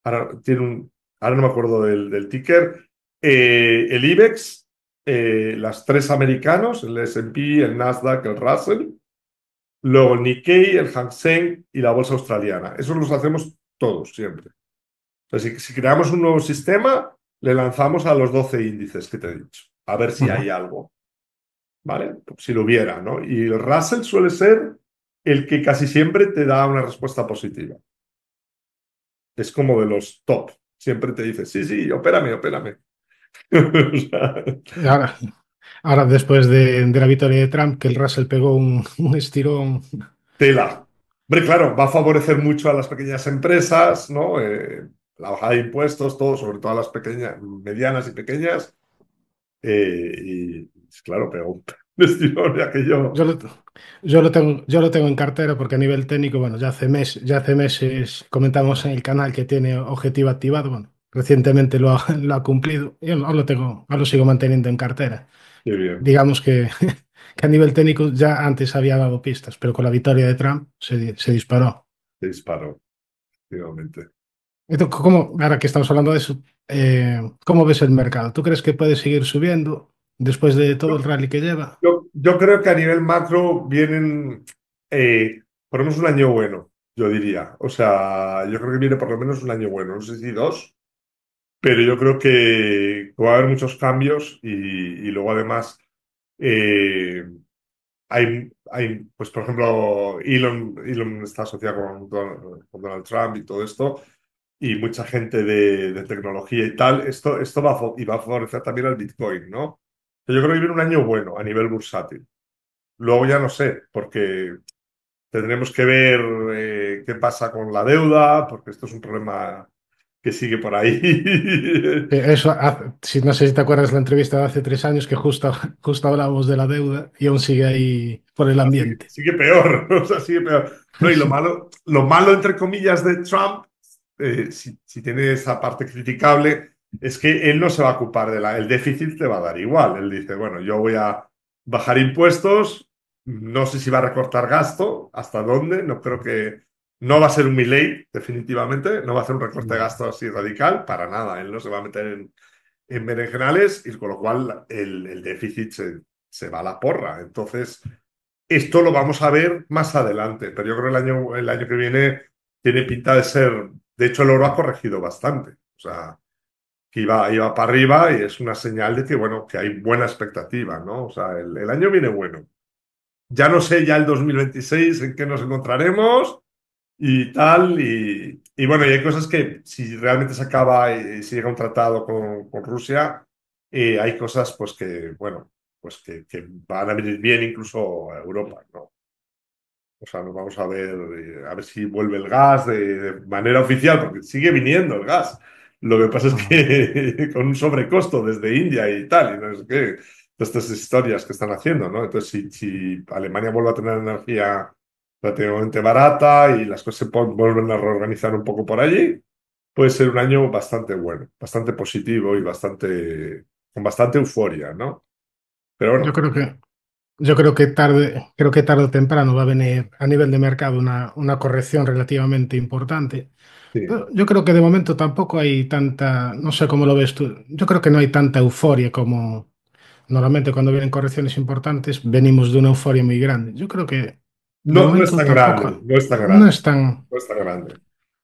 ahora, no me acuerdo del, ticker, eh, el IBEX, las tres americanos, el SP, el Nasdaq, el Russell Luego el Nikkei, el Hang Seng y la bolsa australiana. Eso los hacemos todos siempre. así si, si, creamos un nuevo sistema, le lanzamos a los 12 índices que te he dicho, a ver si hay algo. ¿Vale? si lo hubiera, ¿no? Y el Russell suele ser el que casi siempre te da una respuesta positiva. Es como de los top. Siempre te dice, sí, sí, opérame, opérame. Ahora, después de, la victoria de Trump, que el Russell pegó un, estirón. Tela. claro, va a favorecer mucho a las pequeñas empresas, ¿no? Eh, la bajada de impuestos, todo, sobre todo a las pequeñas, medianas y pequeñas. Eh, y pues, claro, pegó estirón ya que Yo yo lo, tengo, yo lo tengo en cartera porque a nivel técnico, bueno, ya hace, mes, ya hace meses comentamos en el canal que tiene objetivo activado. Bueno, recientemente lo ha, lo ha cumplido. Yo lo tengo, lo sigo manteniendo en cartera digamos que, que, a nivel técnico ya antes había dado pistas, pero con la victoria de Trump se, disparó. Se disparó, efectivamente. ahora que estamos hablando de eso, eh, ¿cómo ves el mercado? ¿Tú crees que puede seguir subiendo después de todo el rally que lleva? Yo, yo creo que a nivel macro vienen, eh, por lo menos un año bueno, yo diría. O sea, yo creo que viene por lo menos un año bueno, no sé si dos, pero yo creo que va a haber muchos cambios y, luego además eh, hay, pues por ejemplo, Elon, está asociado con, Donald Trump y todo esto, y mucha gente de, tecnología y tal, esto, esto va, a, y va a favorecer también al Bitcoin, ¿no? Yo creo que viene un año bueno a nivel bursátil. Luego ya no sé, porque tendremos que ver eh, qué pasa con la deuda, porque esto es un problema que sigue por ahí. Eh, eso, si no sé si te acuerdas la entrevista de hace tres años que justo, justo hablábamos de la deuda y aún sigue ahí por el ah, ambiente. Sigue, peor, o sea, sigue No, y lo malo, lo malo entre comillas de Trump, eh, si, si, tiene esa parte criticable, es que él no se va a ocupar de la, el déficit te va a dar igual. Él dice, bueno, yo voy a bajar impuestos, no sé si va a recortar gasto, hasta dónde, no creo que no va a ser un Milley, definitivamente, no va a ser un recorte de gastos así radical, para nada. Él no se va a meter en, en y con lo cual el, déficit se, va a la porra. Entonces, esto lo vamos a ver más adelante, pero yo creo que el año, el año que viene tiene pinta de ser, de hecho el oro ha corregido bastante, o sea, que iba, iba para arriba y es una señal de que, bueno, que hay buena expectativa, ¿no? O sea, el, el año viene bueno. Ya no sé ya el 2026 en qué nos encontraremos, y tal. Y, bueno, hay cosas que si realmente se acaba, y si llega un tratado con, con Rusia, hay cosas pues que, bueno, pues que, que, van a venir bien incluso a Europa, ¿no? O sea, nos vamos a ver, eh, a ver si vuelve el gas de, manera oficial, porque sigue viniendo el gas. Lo que pasa es que con un sobrecosto desde India y tal, y no sé qué, estas historias que están haciendo, ¿no? Entonces, si, si Alemania vuelve a tener energía relativamente barata y las cosas se vuelven a reorganizar un poco por allí, puede ser un año bastante bueno, bastante positivo y bastante con bastante euforia, ¿no? Pero Yo creo que yo creo que tarde, creo que tarde o temprano va a venir a nivel de mercado una, una corrección relativamente importante. Yo creo que de momento tampoco hay tanta, no sé cómo lo ves tú, yo creo que no hay tanta euforia como normalmente cuando vienen correcciones importantes venimos de una euforia muy grande. Yo creo que no, no, es tan grande, no es tan grande. No es tan, no es tan grande.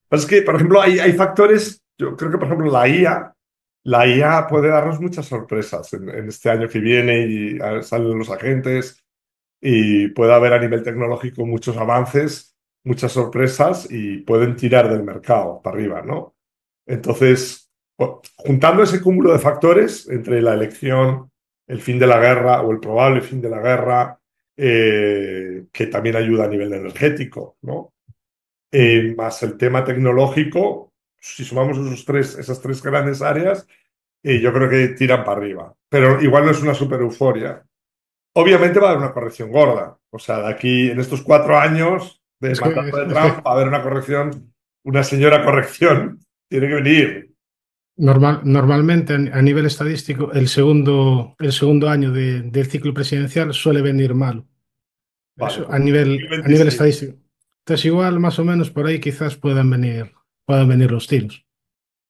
es que, por ejemplo, hay, hay, factores, yo creo que, por ejemplo, la IA, la IA puede darnos muchas sorpresas en, este año que viene y salen los agentes y puede haber a nivel tecnológico muchos avances, muchas sorpresas y pueden tirar del mercado para arriba, ¿no? Entonces, juntando ese cúmulo de factores entre la elección, el fin de la guerra o el probable fin de la guerra, eh, que también ayuda a nivel energético, ¿no? Eh, más el tema tecnológico, si sumamos esos tres, esas tres grandes áreas, eh, yo creo que tiran para arriba. Pero igual no es una super euforia. Obviamente va a haber una corrección gorda. O sea, de aquí, en estos cuatro años de de Trump, va a haber una corrección, una señora corrección. Tiene que venir, normal, normalmente a nivel estadístico el segundo, el segundo año del ciclo presidencial suele venir mal. Pues, a, nivel, a nivel estadístico. Entonces igual más o menos por ahí quizás puedan venir, puedan venir los tiros.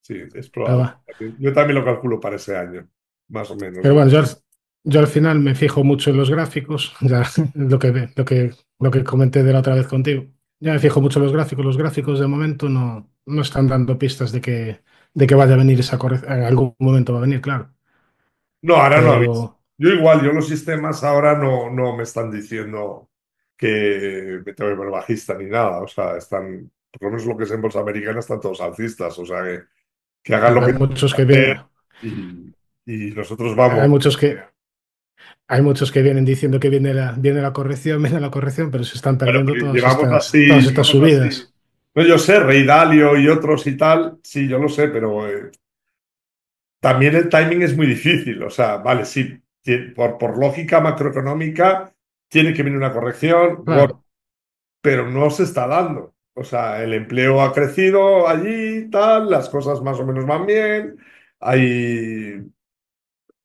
Sí, es ah, probable. yo también lo calculo para ese año, más o menos. Pero bueno, yo, al final me fijo mucho en los gráficos, lo que, lo que, lo que comenté de la otra vez contigo. Ya me fijo mucho en los gráficos. Los gráficos de momento no, no están dando pistas de que, de que vaya a venir esa corrección. En algún momento va a venir, claro. No, ahora no Yo igual, yo los sistemas ahora no, no me están diciendo que me tengo que bajista ni nada. O sea, están, por lo menos lo que es en bolsa americana, están todos alcistas. O sea, que, hagan lo que. Muchos que vienen. Y, nosotros vamos. Hay muchos que. Hay muchos que vienen diciendo que viene la, viene la corrección, viene la corrección, pero se están perdiendo todas, estas, subidas. No, yo sé, Reidalio y otros y tal, sí, yo lo sé, pero eh, también el timing es muy difícil. O sea, vale, sí, por, por lógica macroeconómica tiene que venir una corrección, pero no se está dando. O sea, el empleo ha crecido allí, tal, las cosas más o menos van bien. Hay...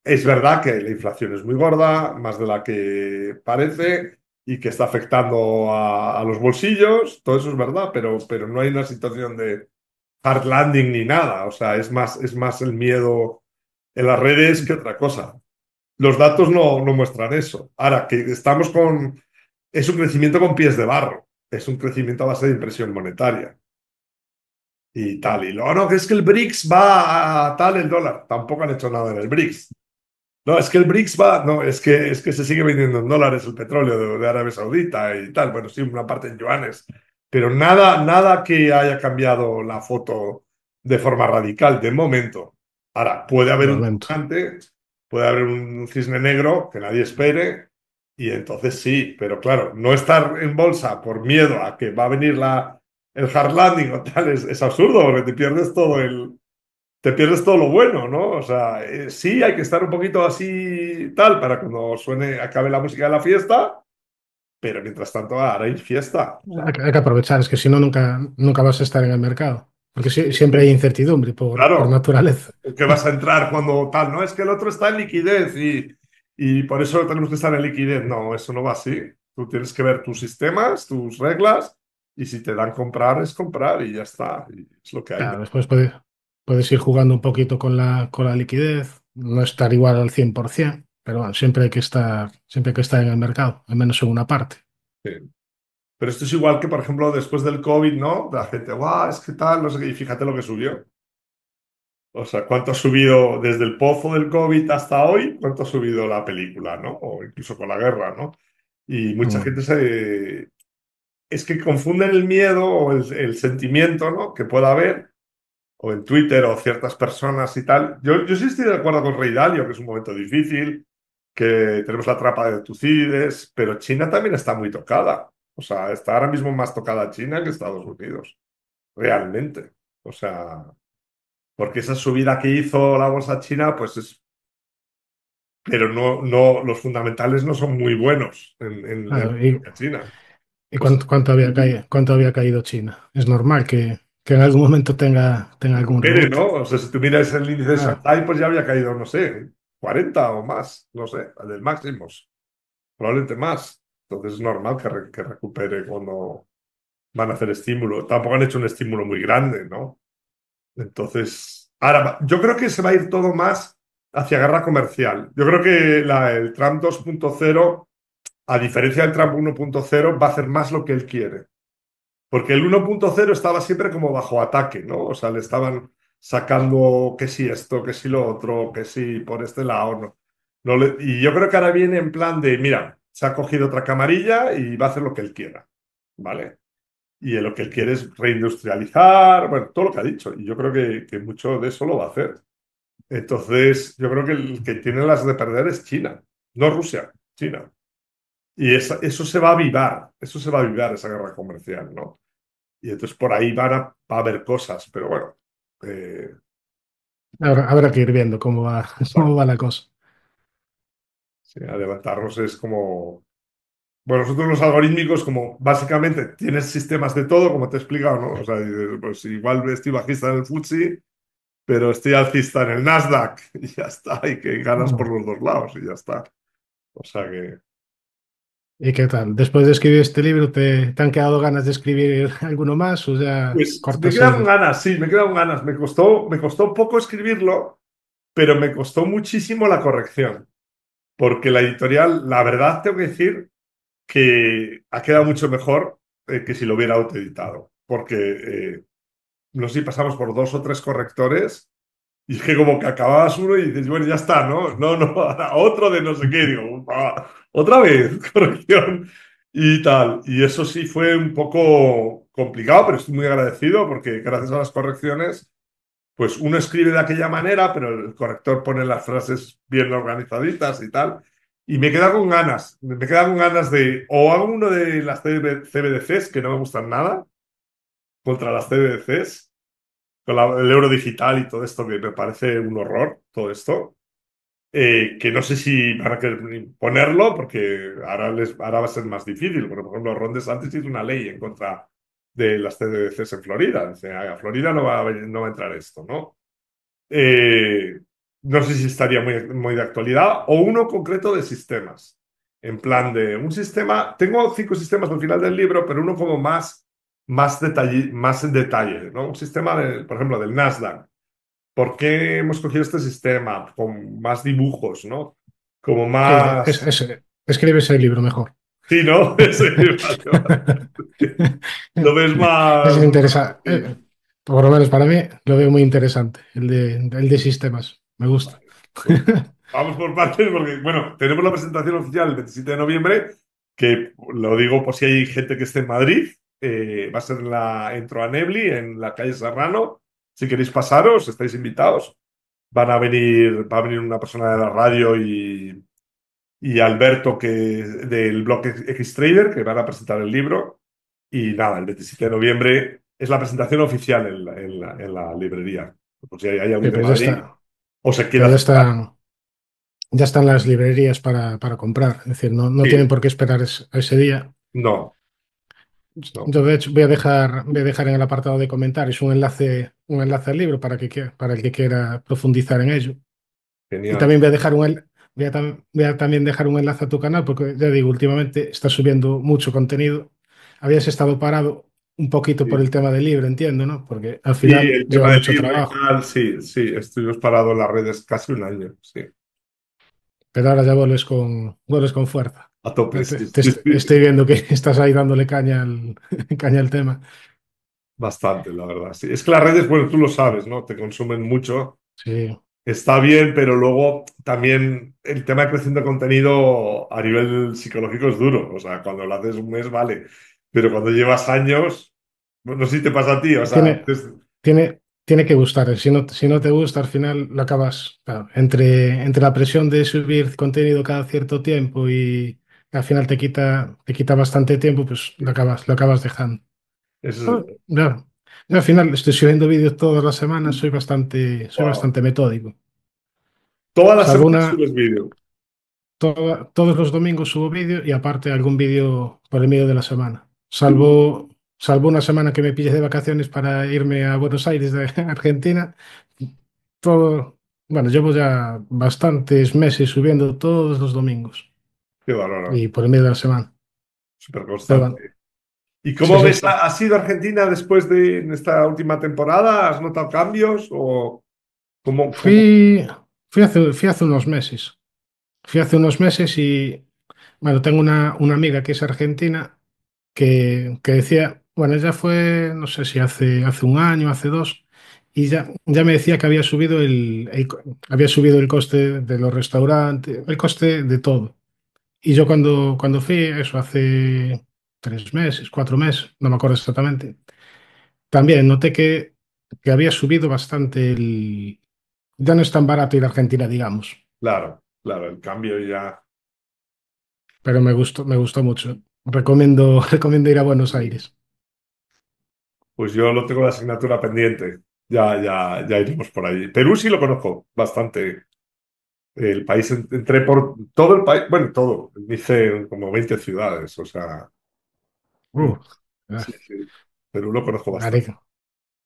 Es verdad que la inflación es muy gorda, más de la que parece y que está afectando a, los bolsillos, todo eso es verdad, pero, pero no hay una situación de hard landing ni nada, o sea, es más, es más el miedo en las redes que otra cosa. Los datos no, no muestran eso. Ahora, que estamos con... Es un crecimiento con pies de barro, es un crecimiento a base de impresión monetaria. Y tal, y luego no, que es que el BRICS va a tal el dólar. Tampoco han hecho nada en el BRICS. No, es que el BRICS va, no, es que, es que se sigue vendiendo en dólares el petróleo de, Arabia Saudita y tal. Bueno, sí, una parte en yuanes, pero nada, nada que haya cambiado la foto de forma radical de momento. Ahora, puede haber un puede haber un cisne negro que nadie espere, y entonces sí, pero claro, no estar en bolsa por miedo a que va a venir la, el hard landing o tal es, es absurdo, porque te pierdes todo el, te pierdes todo lo bueno, ¿no? O sea, eh, sí hay que estar un poquito así tal para cuando suene, acabe la música de la fiesta, pero mientras tanto haréis fiesta. Hay que, hay que aprovechar, es que si no, nunca, nunca vas a estar en el mercado. Porque siempre hay incertidumbre por, naturaleza. Que vas a entrar cuando tal, ¿no? Es que el otro está en liquidez y, y por eso tenemos que estar en liquidez. No, eso no va así. Tú tienes que ver tus sistemas, tus reglas, y si te dan comprar, es comprar y ya está. Y es lo que hay. Claro, después puede, Puedes ir jugando un poquito con la, con la liquidez, no estar igual al 100%, pero bueno, siempre hay que estar, siempre que estar en el mercado, al menos en una parte. Pero esto es igual que, por ejemplo, después del COVID, ¿no? La gente, guau, es que tal, no sé qué, y fíjate lo que subió. O sea, ¿cuánto ha subido desde el pozo del COVID hasta hoy? ¿Cuánto ha subido la película, ¿no? O incluso con la guerra, ¿no? Y mucha mm. gente se... Es que confunden el miedo o el, el sentimiento, ¿no? Que pueda haber o en Twitter o ciertas personas y tal. Yo, yo sí estoy de acuerdo con Rey Dalio, que es un momento difícil, que tenemos la trampa de Tucides, pero China también está muy tocada. O sea, está ahora mismo más tocada China que Estados Unidos, realmente. O sea, porque esa subida que hizo la bolsa china, pues es... Pero no, no, los fundamentales no son muy buenos en, en, China. ¿Y cuánto, había caído, cuánto había caído China? Es normal que, que en algún momento tenga, tenga algún ¿no? O sea, si tú miras el índice de ah. pues ya había caído, no sé, 40 o más, no sé, del máximo. Probablemente más. Entonces es normal que, recupere cuando van a hacer estímulo. Tampoco han hecho un estímulo muy grande, ¿no? Entonces, ahora, yo creo que se va a ir todo más hacia guerra comercial. Yo creo que la, el Trump 2.0, a diferencia del Trump 1.0, va a hacer más lo que él quiere. Porque el 1.0 estaba siempre como bajo ataque, ¿no? O sea, le estaban sacando que si esto, que si lo otro, que si por este lado, ¿no? y yo creo que ahora viene en plan de, mira, se ha cogido otra camarilla y va a hacer lo que él quiera, ¿vale? Y lo que él quiere es reindustrializar, bueno, todo lo que ha dicho. Y yo creo que, mucho de eso lo va a hacer. Entonces, yo creo que el que tiene las de perder es China, no Rusia, China. Y eso se va a avivar, eso se va a avivar, esa guerra comercial, ¿no? Y entonces por ahí van a, va a haber cosas, pero bueno. Eh, habrá, que ir viendo cómo va, la cosa. Sí, adelantarnos es como. Bueno, nosotros los algorítmicos, como básicamente tienes sistemas de todo, como te he explicado, ¿no? O sea, pues igual estoy bajista en el fuji pero estoy alcista en el Nasdaq, y ya está, y que ganas por los dos lados, y ya está. O sea que. ¿Y qué tal? Después de escribir este libro, ¿te, han quedado ganas de escribir alguno más? O pues me quedaron ganas, sí, me quedaron ganas. Me costó, me costó poco escribirlo, pero me costó muchísimo la corrección. Porque la editorial, la verdad, tengo que decir que ha quedado mucho mejor eh, que si lo hubiera autoeditado. Porque, eh, no sé si pasamos por dos o tres correctores y es que como que acababas uno y dices, bueno, ya está, ¿no? No, no, otro de no sé qué, digo, otra vez, corrección y tal. Y eso sí fue un poco complicado, pero estoy muy agradecido porque gracias a las correcciones, pues uno escribe de aquella manera, pero el corrector pone las frases bien organizaditas y tal. Y me queda con ganas, me queda con ganas de, o hago uno de las CBDCs que no me gustan nada, contra las CBDCs, el euro digital y todo esto, que me parece un horror, todo esto. Eh, que no sé si van a querer ponerlo, porque ahora, les, ahora va a ser más difícil. por ejemplo, rondes antes hizo una ley en contra de las TDCs en Florida. Dice, a Florida no va a, no va a entrar esto, ¿no? Eh, no sé si estaría muy, muy de actualidad, o uno concreto de sistemas. En plan de un sistema, tengo cinco sistemas al final del libro, pero uno como más más, detalle, más en detalle, ¿no? Un sistema, por ejemplo, del Nasdaq. ¿Por qué hemos cogido este sistema con más dibujos, ¿no? Como más... escribe ese libro mejor. Sí, ¿no? lo ves más... Es interesante. Eh, por lo menos para mí lo veo muy interesante, el de, de sistemas. Me gusta. Pues, vamos por partes porque, bueno, tenemos la presentación oficial el 27 de noviembre, que lo digo por si hay gente que esté en Madrid, eh, va a ser la Entro a Nebli en la calle Serrano. Si queréis pasaros, estáis invitados. Van a venir, va a venir una persona de la radio y, y Alberto que, del blog X Trader, que van a presentar el libro. Y nada, el 27 de noviembre es la presentación oficial en la, en la, librería. si hay, algún pues o se Ya, ya están las librerías para, para comprar. Es decir, no, no tienen por qué esperar a ese día. No, entonces hecho, voy a dejar, voy a dejar en el apartado de comentarios un enlace, un enlace al libro para, que, para el que quiera profundizar en ello. Y también voy a dejar un voy también dejar un enlace a tu canal, porque ya digo, últimamente estás subiendo mucho contenido. Habías estado parado un poquito por el tema del libro, entiendo, ¿no? Porque al final sí, el lleva mucho trabajo. sí, sí, estoy parado en las redes casi un año, sí. Pero ahora ya con, vuelves con fuerza a tope. estoy viendo que estás ahí dándole caña al, caña al tema. Bastante, la verdad. Es que las redes, bueno, tú lo sabes, ¿no? Te consumen mucho. Sí. Está bien, pero luego también el tema de creciendo contenido a nivel psicológico es duro. O sea, cuando lo haces un mes, vale. Pero cuando llevas años, no sé si te pasa a ti. O sea, tiene, tiene, que gustar. Si no, si no te gusta, al final lo acabas. entre, entre la presión de subir contenido cada cierto tiempo y, al final te quita, te quita bastante tiempo, pues lo acabas, lo acabas dejando. Claro. Ah, al final estoy subiendo vídeos todas las semanas, soy bastante, soy bastante metódico. Todas las pues semanas subes vídeo. todos los domingos subo vídeo y aparte algún vídeo por el medio de la semana. Salvo, salvo una semana que me pille de vacaciones para irme a Buenos Aires de Argentina. Todo, bueno, llevo ya bastantes meses subiendo todos los domingos. Y por el medio de la semana. Súper constante. ¿Y cómo ves? ¿Has ¿Ha sido Argentina después de esta última temporada? ¿Has notado cambios? ¿O cómo, Fui, hace, unos meses. Fui hace unos meses y, bueno, tengo una, amiga que es argentina que, decía, bueno, ella fue, no sé si hace, hace un año, hace dos, y ya, ya me decía que había subido el había subido el coste de los restaurantes, el coste de todo. Y yo cuando, cuando fui, eso hace tres meses, cuatro meses, no me acuerdo exactamente, también noté que, que había subido bastante el... Ya no es tan barato ir a Argentina, digamos. Claro, claro, el cambio ya... Pero me gustó, me gustó mucho. Recomiendo, recomiendo ir a Buenos Aires. Pues yo no tengo la asignatura pendiente. Ya, ya, ya iremos por ahí. Perú sí lo conozco bastante el país, entré por todo el país, bueno, todo, hice como 20 ciudades, o sea. Ah. pero sí, Perú lo conozco bastante.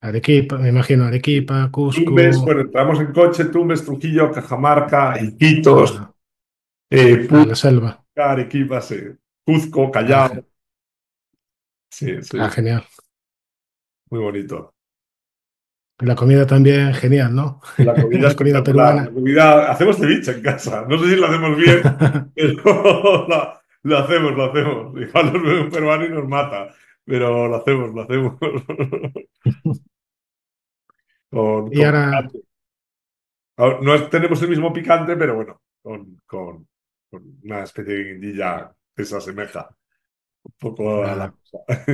Arequipa, me imagino, Arequipa, Cusco. Tumbes, bueno, entramos en coche, Tumbes, Trujillo, Cajamarca, Iquitos, eh, ah, la selva. Arequipa, sí. Cuzco, Callao. Ah, sí, sí. Ah, genial. Muy bonito. La comida también genial, ¿no? La comida, es comida peruana. hacemos ceviche en casa. No sé si lo hacemos bien, lo hacemos, lo hacemos. Igual nos un peruano y nos mata, pero lo hacemos, lo hacemos. con, y ah, No tenemos el mismo picante, pero bueno, con, con una especie de guindilla que se asemeja un poco a la cosa.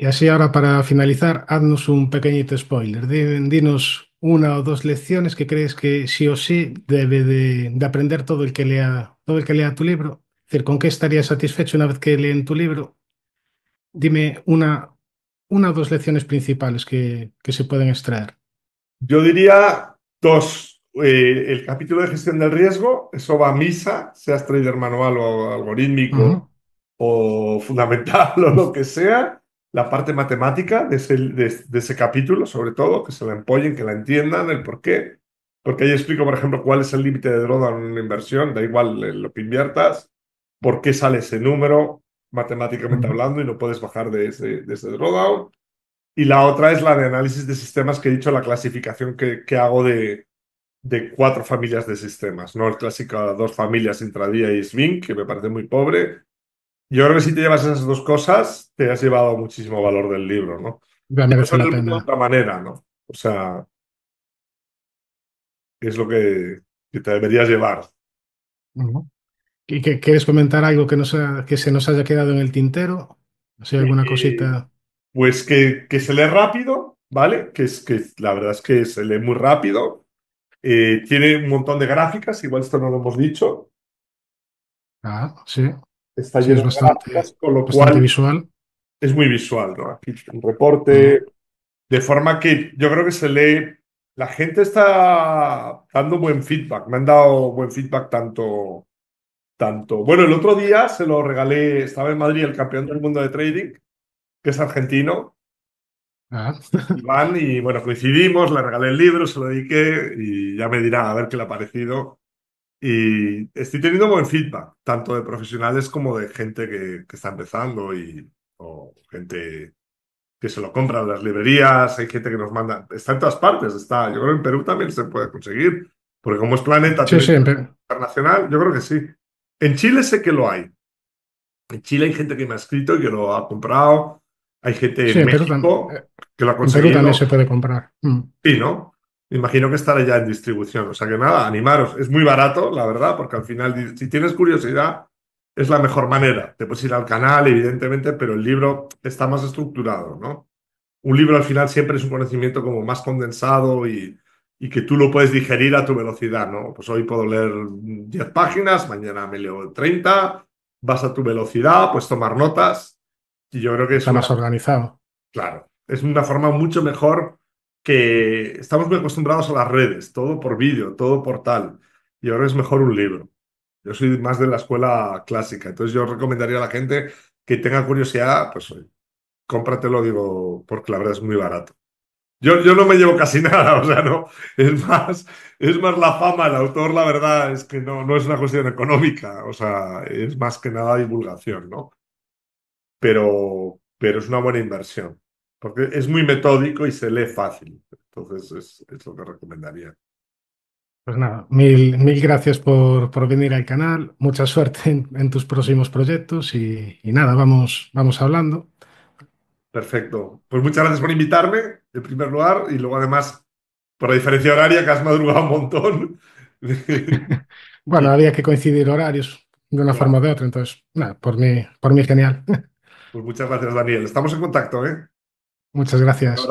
Y así ahora para finalizar, haznos un pequeñito spoiler. Dinos una o dos lecciones que crees que sí o sí debe de, aprender todo el que lea, todo el que lea tu libro. Es decir, ¿con qué estarías satisfecho una vez que leen tu libro? Dime una, una o dos lecciones principales que, se pueden extraer. Yo diría dos. Eh, el capítulo de gestión del riesgo, eso va a misa, seas trader manual o algorítmico o fundamental o lo que sea la parte matemática de ese, capítulo, sobre todo, que se la empollen, que la entiendan, el por qué. Porque ahí explico, por ejemplo, cuál es el límite de drawdown en una inversión, da igual eh, lo que inviertas, por qué sale ese número matemáticamente hablando y no puedes bajar de ese, de ese drawdown. Y la otra es la de análisis de sistemas que he dicho, la clasificación que, hago de, de cuatro familias de sistemas, no el clásico dos familias intradía y swing, que me parece muy pobre, yo creo que si te llevas esas dos cosas, te has llevado muchísimo valor del libro, ¿no? de otra manera, ¿no? O sea, es lo que, te deberías llevar. ¿Y que, quieres comentar algo que, que se nos haya quedado en el tintero? ¿O eh, alguna cosita? Pues que, que, se lee rápido, ¿vale? Que, es, que la verdad es que se lee muy rápido. Eh, tiene un montón de gráficas, igual esto no lo hemos dicho. Ah, sí está es bastante, con lo visual. es muy visual, ¿no? Aquí un reporte, de forma que yo creo que se lee, la gente está dando buen feedback, me han dado buen feedback tanto, tanto. Bueno, el otro día se lo regalé, estaba en Madrid el campeón del mundo de trading, que es argentino. Ah. y bueno, coincidimos, le regalé el libro, se lo dediqué y ya me dirá a ver qué le ha parecido. Y estoy teniendo buen feedback, tanto de profesionales como de gente que, que está empezando y o gente que se lo compra en las librerías, hay gente que nos manda, está en todas partes, está, yo creo que en Perú también se puede conseguir, porque como es planeta internacional, yo creo que sí. En Chile sé que lo hay. En Chile hay gente que me ha escrito y que lo ha comprado. Hay gente en México eh, que lo ha conseguido. Perú también se puede comprar. y mm. Sí, ¿no? imagino que estará ya en distribución. O sea que nada, animaros. Es muy barato, la verdad, porque al final, si tienes curiosidad, es la mejor manera. Te puedes ir al canal, evidentemente, pero el libro está más estructurado, ¿no? Un libro al final siempre es un conocimiento como más condensado y, que tú lo puedes digerir a tu velocidad, ¿no? Pues hoy puedo leer 10 páginas, mañana me leo 30, vas a tu velocidad, puedes tomar notas. Y yo creo que es... Está más organizado. Claro. Es una forma mucho mejor que estamos muy acostumbrados a las redes, todo por vídeo, todo por tal, y ahora es mejor un libro. Yo soy más de la escuela clásica, entonces yo recomendaría a la gente que tenga curiosidad, pues cómpratelo, digo, porque la verdad es muy barato. Yo, yo no me llevo casi nada, o sea, no, es más, es más la fama, el autor, la verdad es que no, no es una cuestión económica, o sea, es más que nada divulgación, ¿no? Pero, pero es una buena inversión porque es muy metódico y se lee fácil. Entonces es, lo que recomendaría. Pues nada, mil, mil gracias por, venir al canal, mucha suerte en, tus próximos proyectos y, nada, vamos, vamos hablando. Perfecto. Pues muchas gracias por invitarme, en primer lugar, y luego además por la diferencia horaria que has madrugado un montón. bueno, había que coincidir horarios de una forma o de otra, entonces, nada, por mí, por mí genial. pues muchas gracias, Daniel. Estamos en contacto, ¿eh? Muchas gracias.